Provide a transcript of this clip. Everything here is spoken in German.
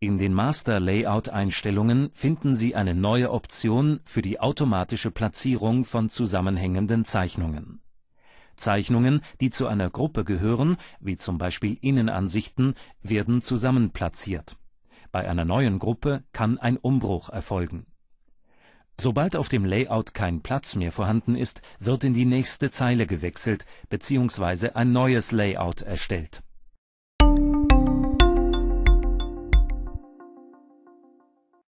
In den Master Layout Einstellungen finden Sie eine neue Option für die automatische Platzierung von zusammenhängenden Zeichnungen. Zeichnungen, die zu einer Gruppe gehören, wie zum Beispiel Innenansichten, werden zusammen platziert. Bei einer neuen Gruppe kann ein Umbruch erfolgen. Sobald auf dem Layout kein Platz mehr vorhanden ist, wird in die nächste Zeile gewechselt bzw. ein neues Layout erstellt